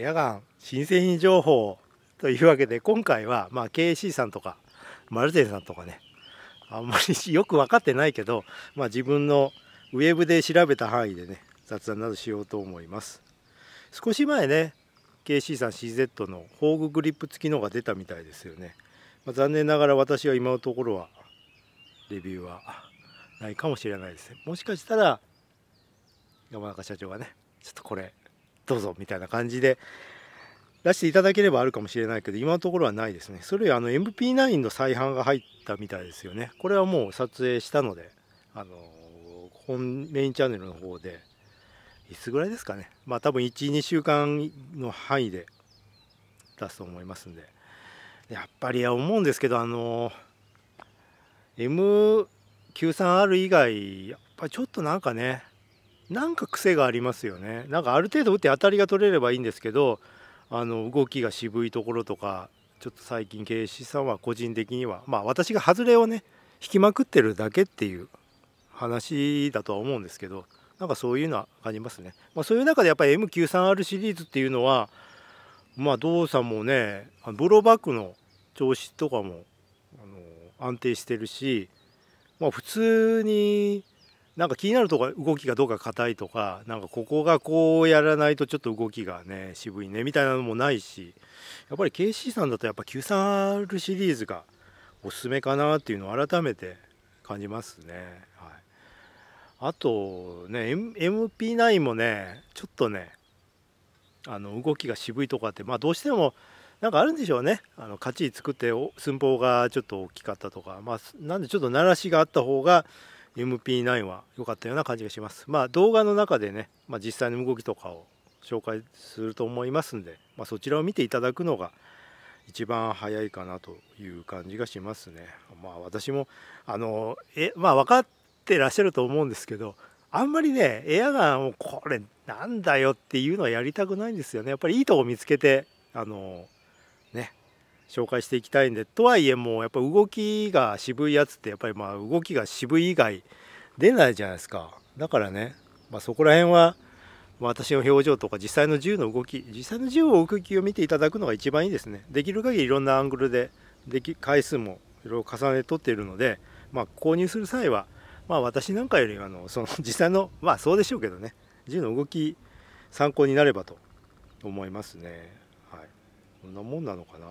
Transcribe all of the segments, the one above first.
エアガン新製品情報というわけで今回はまあ KC さんとかマルテンさんとかねあんまりよく分かってないけど、まあ、自分のウェブで調べた範囲でね雑談などしようと思います少し前ね KC さん CZ の宝具グリップ付きのが出たみたいですよね、まあ、残念ながら私は今のところはレビューはないかもしれないですねもしかしたら山中社長がねちょっとこれどうぞみたいな感じで出していただければあるかもしれないけど今のところはないですねそれよりあの MP9 の再販が入ったみたいですよねこれはもう撮影したのであの本メインチャンネルの方でいつぐらいですかねまあ多分12週間の範囲で出すと思いますんでやっぱり思うんですけどあの M93R 以外やっぱりちょっとなんかねなんか癖がありますよねなんかある程度打って当たりが取れればいいんですけどあの動きが渋いところとかちょっと最近経営者さんは個人的にはまあ私が外れをね引きまくってるだけっていう話だとは思うんですけどなんかそういうのはありますね、まあ、そういう中でやっぱり M93R シリーズっていうのはまあ動作もねブローバックの調子とかもあの安定してるしまあ普通になんか気になるとこ動きがどうか硬いとかなんかここがこうやらないとちょっと動きがね渋いねみたいなのもないしやっぱり KC さんだとやっぱ 93R シリーズがおすすめかなっていうのを改めて感じますね。はいあとね、M、MP9 もねちょっとねあの動きが渋いとかってまあどうしてもなんかあるんでしょうねあの勝ち作って寸法がちょっと大きかったとかまあなんでちょっと鳴らしがあった方が MP9 は良かったような感じがします。まあ、動画の中でね、まあ、実際の動きとかを紹介すると思いますんで、まあ、そちらを見ていただくのが一番早いかなという感じがしますね。まあ私もあのえまあ分かってらっしゃると思うんですけどあんまりねエアガンをこれなんだよっていうのはやりたくないんですよね。やっぱりいいとこ見つけてあの紹介していきたいんでとはいえもうやっぱ動きが渋いやつってやっぱりまあ動きが渋い以外出ないじゃないですかだからね、まあ、そこら辺は私の表情とか実際の銃の動き実際の銃の動きを見ていただくのが一番いいですねできる限りいろんなアングルででき回数もいろいろ重ねてとっているので、まあ、購入する際は、まあ、私なんかよりあのその 実際のまあそうでしょうけどね銃の動き参考になればと思いますねはいこんなもんなのかな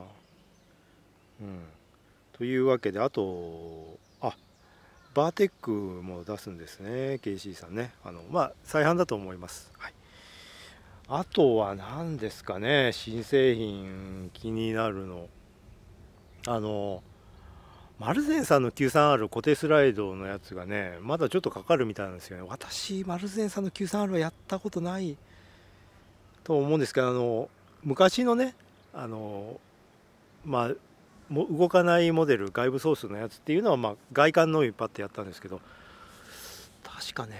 うん、というわけであとあバーテックも出すんですね KC さんねあのまあ再販だと思います、はい、あとは何ですかね新製品気になるのあのマルゼンさんの 93R 固定スライドのやつがねまだちょっとかかるみたいなんですよね私マルゼンさんの 93R はやったことないと思うんですけどあの昔のねあのまあも動かないモデル外部ソースのやつっていうのは、まあ、外観のみパッてやったんですけど確かね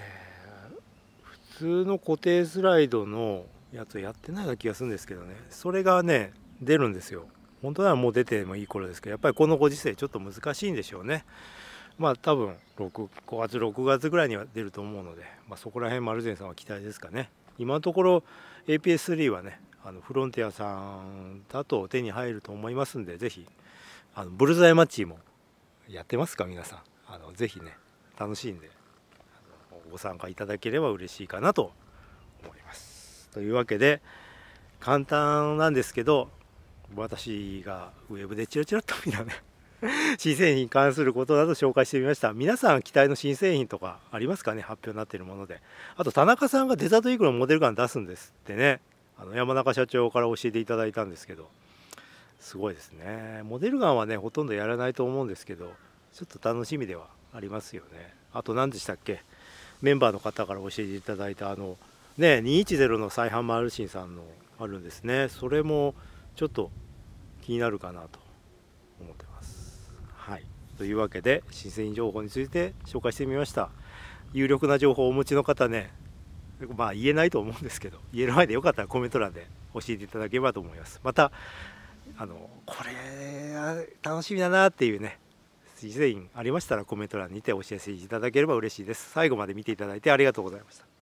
普通の固定スライドのやつやってないような気がするんですけどねそれがね出るんですよ本当ならもう出てもいい頃ですけどやっぱりこのご時世ちょっと難しいんでしょうねまあ多分6 5月6月ぐらいには出ると思うので、まあ、そこら辺マルゼンさんは期待ですかね今のところ APS3 はねあのフロンティアさんだと手に入ると思いますんで是非あのブルーザイマッチもやってますか皆さんあのぜひね楽しんでご参加いただければ嬉しいかなと思いますというわけで簡単なんですけど私がウェブでチラチラっと見たね 新製品に関することなど紹介してみました皆さん期待の新製品とかありますかね発表になっているものであと田中さんがデザートイーグルのモデルガン出すんですってねあの山中社長から教えていただいたんですけどすごいですねモデルガンはねほとんどやらないと思うんですけどちょっと楽しみではありますよねあと何でしたっけメンバーの方から教えていただいたあのね210の再販マルシンさんのあるんですねそれもちょっと気になるかなと思ってますはいというわけで新製品情報について紹介してみました有力な情報をお持ちの方ねまあ言えないと思うんですけど言える前でよかったらコメント欄で教えていただければと思いますまたあのこれ楽しみだなっていうね以前ありましたらコメント欄にてお知らせいただければ嬉しいです最後まで見ていただいてありがとうございました